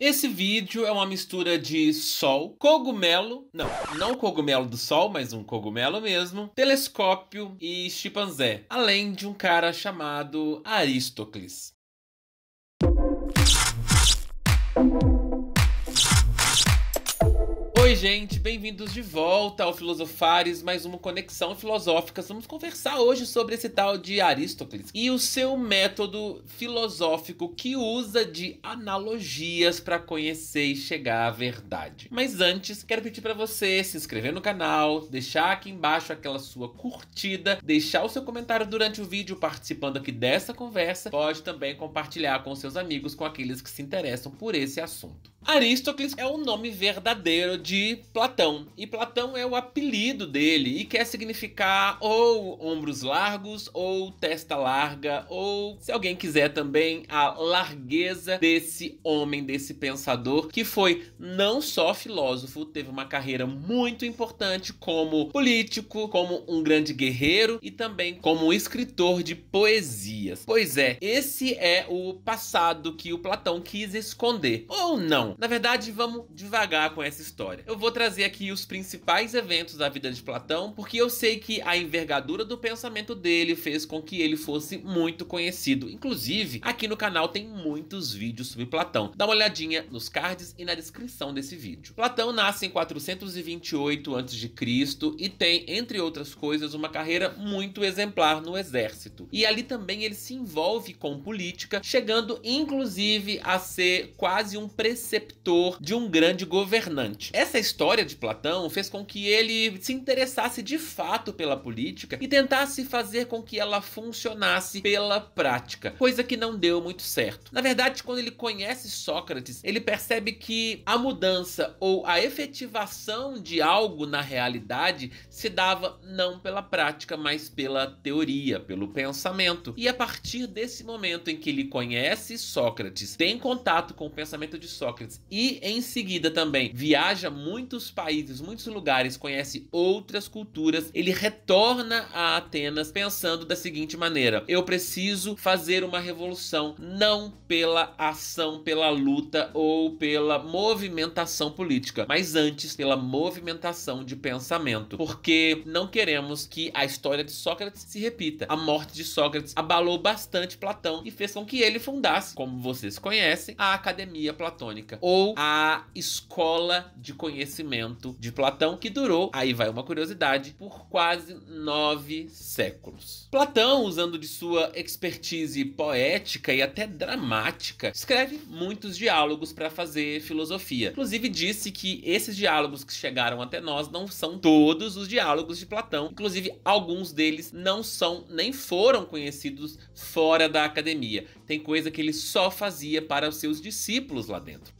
Esse vídeo é uma mistura de sol, cogumelo, não, não cogumelo do sol, mas um cogumelo mesmo, telescópio e chimpanzé, além de um cara chamado Aristócles. Oi, gente! bem-vindos de volta ao Filosofares, mais uma conexão filosófica. Vamos conversar hoje sobre esse tal de Aristóteles e o seu método filosófico que usa de analogias para conhecer e chegar à verdade. Mas antes, quero pedir para você se inscrever no canal, deixar aqui embaixo aquela sua curtida, deixar o seu comentário durante o vídeo participando aqui dessa conversa. Pode também compartilhar com seus amigos, com aqueles que se interessam por esse assunto. Aristóteles é o nome verdadeiro de Platão Platão, e Platão é o apelido dele e quer significar ou ombros largos ou testa larga, ou se alguém quiser também a largueza desse homem, desse pensador que foi não só filósofo, teve uma carreira muito importante como político, como um grande guerreiro e também como escritor de poesias. Pois é, esse é o passado que o Platão quis esconder ou não. Na verdade, vamos devagar com essa história. Eu vou trazer trazer é aqui os principais eventos da vida de Platão, porque eu sei que a envergadura do pensamento dele fez com que ele fosse muito conhecido. Inclusive, aqui no canal tem muitos vídeos sobre Platão. Dá uma olhadinha nos cards e na descrição desse vídeo. Platão nasce em 428 a.C. e tem, entre outras coisas, uma carreira muito exemplar no exército. E ali também ele se envolve com política, chegando inclusive a ser quase um preceptor de um grande governante. Essa história de de Platão fez com que ele se interessasse de fato pela política e tentasse fazer com que ela funcionasse pela prática, coisa que não deu muito certo. Na verdade, quando ele conhece Sócrates, ele percebe que a mudança ou a efetivação de algo na realidade se dava não pela prática, mas pela teoria, pelo pensamento. E a partir desse momento em que ele conhece Sócrates, tem contato com o pensamento de Sócrates e em seguida também viaja muitos países países, muitos lugares, conhece outras culturas, ele retorna a Atenas pensando da seguinte maneira: eu preciso fazer uma revolução não pela ação, pela luta ou pela movimentação política, mas antes pela movimentação de pensamento, porque não queremos que a história de Sócrates se repita. A morte de Sócrates abalou bastante Platão e fez com que ele fundasse, como vocês conhecem, a Academia Platônica ou a Escola de Conhecimento de Platão, que durou, aí vai uma curiosidade, por quase nove séculos. Platão, usando de sua expertise poética e até dramática, escreve muitos diálogos para fazer filosofia. Inclusive, disse que esses diálogos que chegaram até nós não são todos os diálogos de Platão, inclusive, alguns deles não são nem foram conhecidos fora da academia. Tem coisa que ele só fazia para os seus discípulos lá dentro.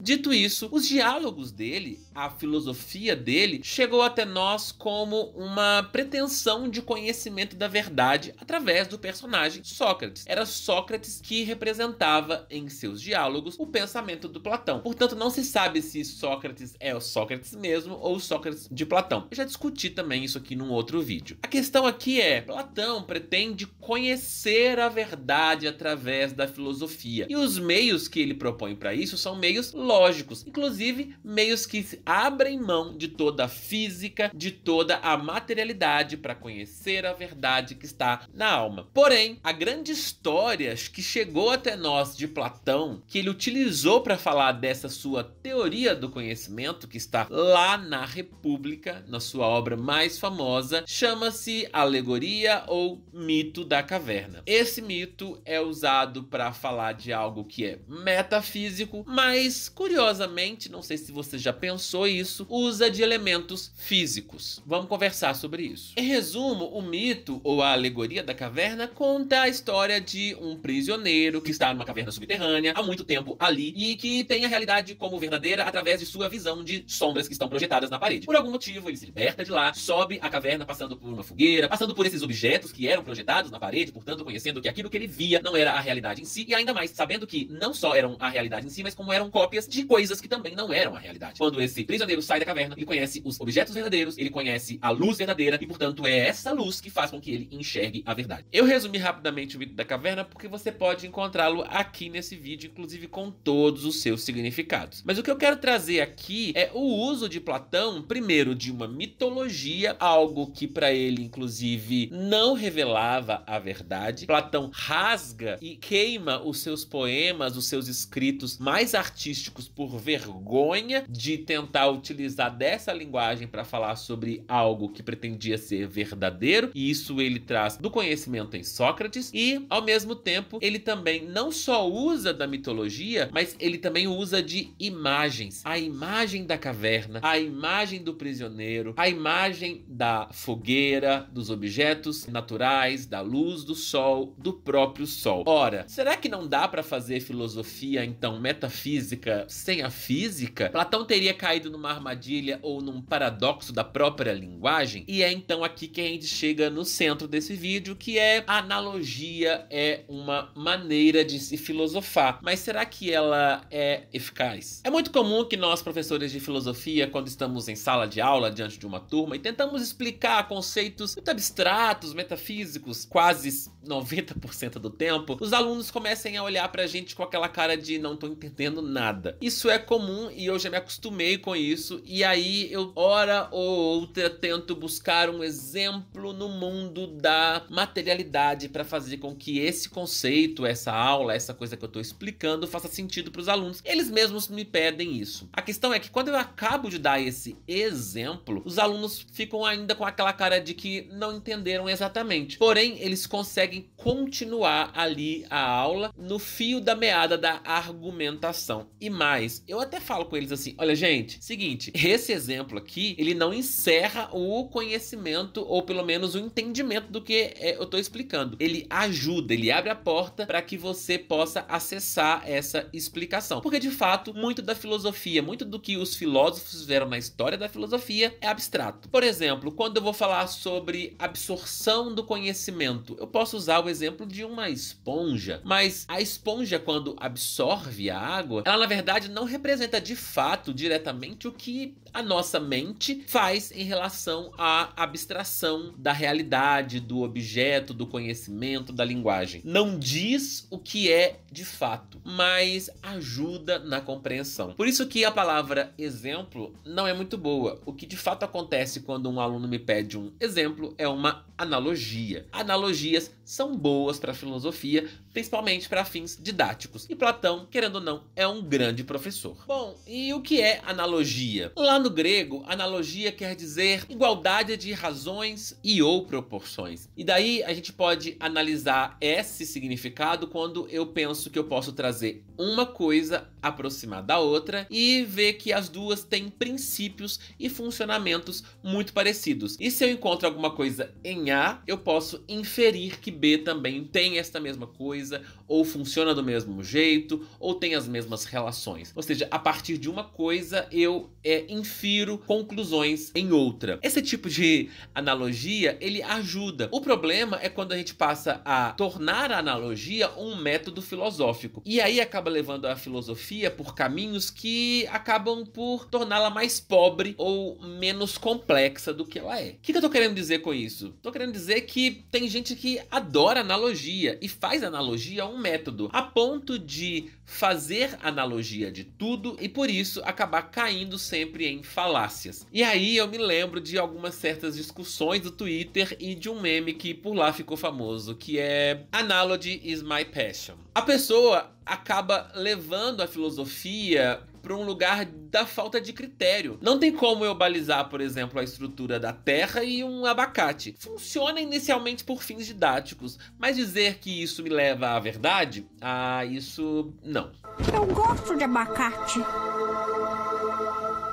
Dito isso, os diálogos dele a filosofia dele chegou até nós como uma pretensão de conhecimento da verdade através do personagem Sócrates. Era Sócrates que representava em seus diálogos o pensamento do Platão. Portanto, não se sabe se Sócrates é o Sócrates mesmo ou o Sócrates de Platão. Eu já discuti também isso aqui num outro vídeo. A questão aqui é: Platão pretende conhecer a verdade através da filosofia. E os meios que ele propõe para isso são meios lógicos, inclusive meios que abrem mão de toda a física, de toda a materialidade para conhecer a verdade que está na alma. Porém, a grande história que chegou até nós de Platão, que ele utilizou para falar dessa sua teoria do conhecimento, que está lá na República, na sua obra mais famosa, chama-se Alegoria ou Mito da Caverna. Esse mito é usado para falar de algo que é metafísico, mas curiosamente, não sei se você já pensou pensou isso, usa de elementos físicos. Vamos conversar sobre isso. Em resumo, o mito ou a alegoria da caverna conta a história de um prisioneiro que está numa caverna subterrânea há muito tempo ali e que tem a realidade como verdadeira através de sua visão de sombras que estão projetadas na parede. Por algum motivo, ele se liberta de lá, sobe a caverna passando por uma fogueira, passando por esses objetos que eram projetados na parede, portanto, conhecendo que aquilo que ele via não era a realidade em si e ainda mais sabendo que não só eram a realidade em si, mas como eram cópias de coisas que também não eram a realidade. Quando esse esse prisioneiro sai da caverna, ele conhece os objetos verdadeiros, ele conhece a luz verdadeira, e portanto é essa luz que faz com que ele enxergue a verdade. Eu resumi rapidamente o mito da caverna porque você pode encontrá-lo aqui nesse vídeo, inclusive com todos os seus significados. Mas o que eu quero trazer aqui é o uso de Platão, primeiro, de uma mitologia, algo que para ele, inclusive, não revelava a verdade. Platão rasga e queima os seus poemas, os seus escritos mais artísticos por vergonha de tentar tentar tá utilizar dessa linguagem para falar sobre algo que pretendia ser verdadeiro, e isso ele traz do conhecimento em Sócrates, e ao mesmo tempo ele também não só usa da mitologia, mas ele também usa de imagens. A imagem da caverna, a imagem do prisioneiro, a imagem da fogueira, dos objetos naturais, da luz do sol, do próprio sol. Ora, será que não dá para fazer filosofia então metafísica sem a física? Platão teria caído caído numa armadilha ou num paradoxo da própria linguagem? E é então aqui que a gente chega no centro desse vídeo, que é a analogia é uma maneira de se filosofar. Mas será que ela é eficaz? É muito comum que nós, professores de filosofia, quando estamos em sala de aula diante de uma turma e tentamos explicar conceitos muito abstratos, metafísicos, quase 90% do tempo, os alunos comecem a olhar pra gente com aquela cara de não tô entendendo nada. Isso é comum e eu já me acostumei com isso, e aí eu, hora ou outra, tento buscar um exemplo no mundo da materialidade para fazer com que esse conceito, essa aula, essa coisa que eu tô explicando faça sentido para os alunos. Eles mesmos me pedem isso. A questão é que quando eu acabo de dar esse exemplo, os alunos ficam ainda com aquela cara de que não entenderam exatamente. Porém, eles conseguem conseguem continuar ali a aula no fio da meada da argumentação. E mais, eu até falo com eles assim: olha, gente, seguinte, esse exemplo aqui, ele não encerra o conhecimento ou pelo menos o entendimento do que eh, eu estou explicando. Ele ajuda, ele abre a porta para que você possa acessar essa explicação. Porque de fato, muito da filosofia, muito do que os filósofos fizeram na história da filosofia é abstrato. Por exemplo, quando eu vou falar sobre absorção do conhecimento, eu posso usar o exemplo de uma esponja, mas a esponja, quando absorve a água, ela na verdade não representa de fato diretamente o que a nossa mente faz em relação à abstração da realidade, do objeto, do conhecimento, da linguagem. Não diz o que é de fato, mas ajuda na compreensão. Por isso que a palavra exemplo não é muito boa. O que de fato acontece quando um aluno me pede um exemplo é uma analogia. Analogias são boas para filosofia, principalmente para fins didáticos. E Platão, querendo ou não, é um grande professor. Bom, e o que é analogia? Lá no grego, analogia quer dizer igualdade de razões e ou proporções. E daí a gente pode analisar esse significado quando eu penso que eu posso trazer uma coisa aproximada da outra e ver que as duas têm princípios e funcionamentos muito parecidos. E se eu encontro alguma coisa em A, eu posso inferir que B também tem esta mesma coisa ou funciona do mesmo jeito, ou tem as mesmas relações. Ou seja, a partir de uma coisa eu é, infiro conclusões em outra. Esse tipo de analogia ele ajuda. O problema é quando a gente passa a tornar a analogia um método filosófico. E aí acaba levando a filosofia por caminhos que acabam por torná-la mais pobre ou menos complexa do que ela é. O que, que eu tô querendo dizer com isso? Tô querendo dizer que tem gente que adora analogia e faz analogia um método, a ponto de fazer analogia de tudo e por isso acabar caindo sempre em falácias. E aí eu me lembro de algumas certas discussões do Twitter e de um meme que por lá ficou famoso, que é Analogy is my passion. A pessoa acaba levando a filosofia para um lugar da falta de critério. Não tem como eu balizar, por exemplo, a estrutura da Terra e um abacate. Funciona inicialmente por fins didáticos, mas dizer que isso me leva à verdade, ah, isso não. Eu gosto de abacate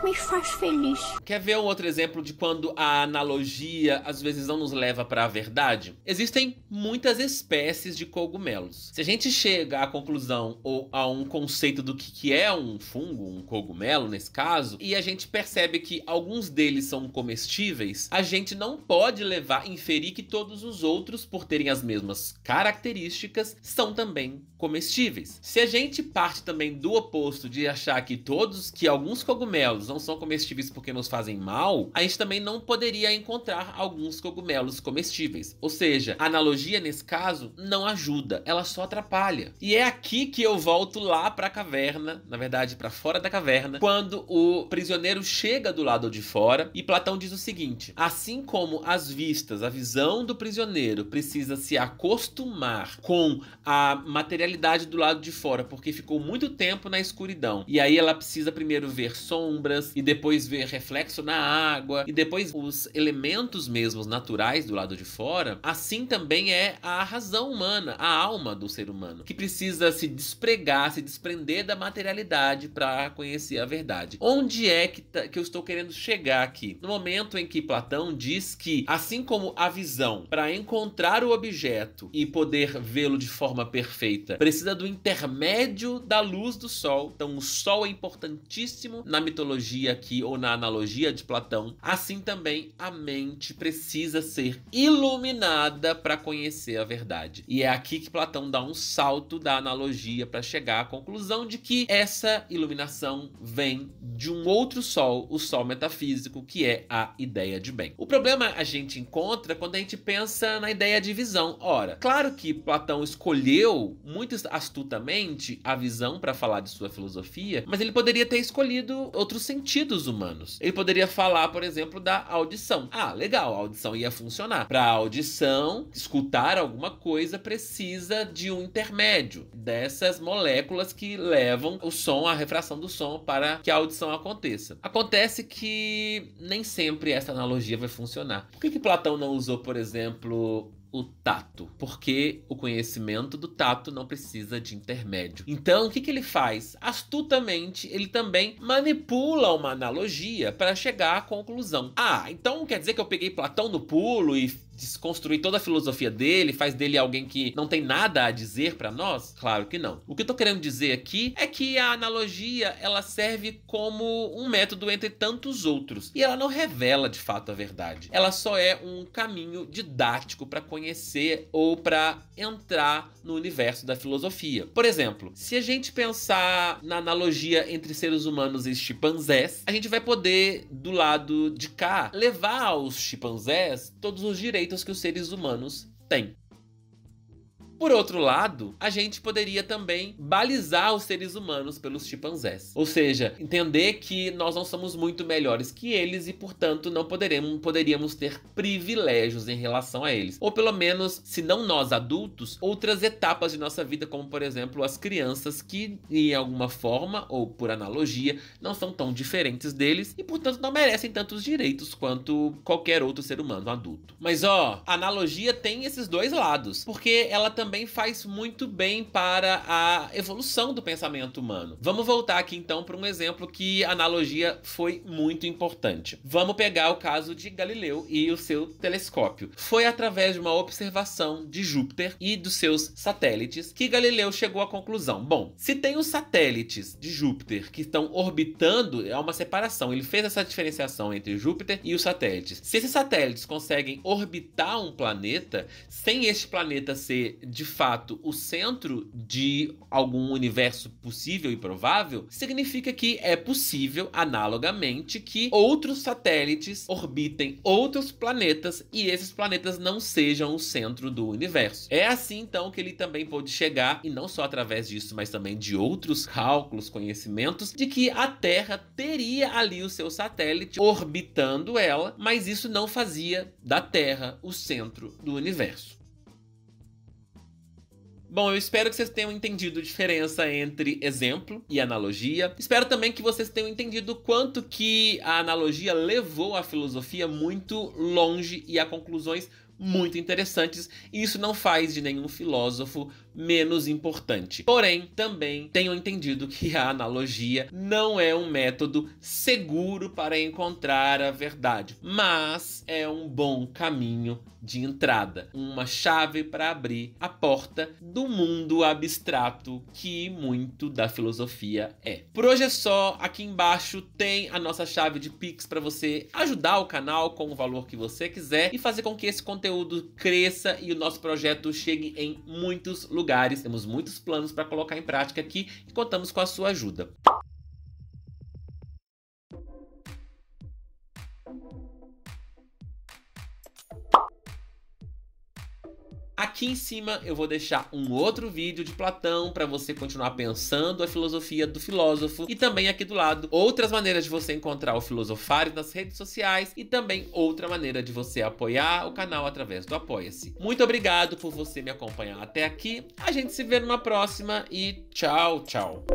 me faz feliz. Quer ver um outro exemplo de quando a analogia às vezes não nos leva para a verdade? Existem muitas espécies de cogumelos. Se a gente chega à conclusão ou a um conceito do que, que é um fungo, um cogumelo nesse caso, e a gente percebe que alguns deles são comestíveis, a gente não pode levar inferir que todos os outros, por terem as mesmas características, são também comestíveis. Se a gente parte também do oposto de achar que todos, que alguns cogumelos não são comestíveis porque nos fazem mal, a gente também não poderia encontrar alguns cogumelos comestíveis. Ou seja, a analogia nesse caso não ajuda, ela só atrapalha. E é aqui que eu volto lá para a caverna, na verdade para fora da caverna, quando o prisioneiro chega do lado de fora e Platão diz o seguinte: assim como as vistas, a visão do prisioneiro precisa se acostumar com a materialidade do lado de fora, porque ficou muito tempo na escuridão. E aí ela precisa primeiro ver sombras plantas e depois ver reflexo na água e depois os elementos mesmos naturais do lado de fora, assim também é a razão humana, a alma do ser humano, que precisa se despregar, se desprender da materialidade para conhecer a verdade. Onde é que, tá, que eu estou querendo chegar aqui? No momento em que Platão diz que, assim como a visão, para encontrar o objeto e poder vê-lo de forma perfeita, precisa do intermédio da luz do sol. Então, o sol é importantíssimo na mitologia analogia aqui, ou na analogia de Platão, assim também a mente precisa ser iluminada para conhecer a verdade. E é aqui que Platão dá um salto da analogia para chegar à conclusão de que essa iluminação vem de um outro sol, o sol metafísico, que é a ideia de bem. O problema a gente encontra quando a gente pensa na ideia de visão. Ora, claro que Platão escolheu muito astutamente a visão para falar de sua filosofia, mas ele poderia ter escolhido outros sentidos humanos. Ele poderia falar, por exemplo, da audição. Ah, legal, a audição ia funcionar. Para audição, escutar alguma coisa precisa de um intermédio, dessas moléculas que levam o som, a refração do som para que a audição aconteça. Acontece que nem sempre essa analogia vai funcionar. Por que, que Platão não usou, por exemplo, o tato, porque o conhecimento do tato não precisa de intermédio. Então, o que, que ele faz? Astutamente, ele também manipula uma analogia para chegar à conclusão. Ah, então quer dizer que eu peguei Platão no pulo e desconstruir toda a filosofia dele, faz dele alguém que não tem nada a dizer para nós? Claro que não. O que eu tô querendo dizer aqui é que a analogia, ela serve como um método entre tantos outros, e ela não revela de fato a verdade. Ela só é um caminho didático para conhecer ou para entrar no universo da filosofia. Por exemplo, se a gente pensar na analogia entre seres humanos e chimpanzés, a gente vai poder do lado de cá levar aos chimpanzés todos os direitos defeitos que os seres humanos têm. Por outro lado, a gente poderia também balizar os seres humanos pelos chimpanzés. Ou seja, entender que nós não somos muito melhores que eles e, portanto, não poderemos, poderíamos ter privilégios em relação a eles. Ou pelo menos, se não nós adultos, outras etapas de nossa vida, como por exemplo as crianças, que em alguma forma ou por analogia não são tão diferentes deles e, portanto, não merecem tantos direitos quanto qualquer outro ser humano adulto. Mas ó, a analogia tem esses dois lados, porque ela também também faz muito bem para a evolução do pensamento humano. Vamos voltar aqui então para um exemplo que a analogia foi muito importante. Vamos pegar o caso de Galileu e o seu telescópio. Foi através de uma observação de Júpiter e dos seus satélites que Galileu chegou à conclusão: bom, se tem os satélites de Júpiter que estão orbitando, é uma separação. Ele fez essa diferenciação entre Júpiter e os satélites. Se esses satélites conseguem orbitar um planeta sem este planeta ser de fato o centro de algum universo possível e provável, significa que é possível, analogamente, que outros satélites orbitem outros planetas e esses planetas não sejam o centro do universo. É assim então que ele também pôde chegar, e não só através disso, mas também de outros cálculos, conhecimentos, de que a Terra teria ali o seu satélite orbitando ela, mas isso não fazia da Terra o centro do universo. Bom, eu espero que vocês tenham entendido a diferença entre exemplo e analogia. Espero também que vocês tenham entendido quanto que a analogia levou a filosofia muito longe e a conclusões muito interessantes, e isso não faz de nenhum filósofo menos importante. Porém, também tenho entendido que a analogia não é um método seguro para encontrar a verdade, mas é um bom caminho de entrada, uma chave para abrir a porta do mundo abstrato que muito da filosofia é. Por hoje é só, aqui embaixo tem a nossa chave de Pix para você ajudar o canal com o valor que você quiser e fazer com que esse conteúdo cresça e o nosso projeto chegue em muitos lugares. Temos muitos planos para colocar em prática aqui e contamos com a sua ajuda. Aqui em cima eu vou deixar um outro vídeo de Platão para você continuar pensando a filosofia do filósofo e também aqui do lado outras maneiras de você encontrar o Filosofário nas redes sociais e também outra maneira de você apoiar o canal através do Apoia-se. Muito obrigado por você me acompanhar até aqui. A gente se vê numa próxima e tchau, tchau.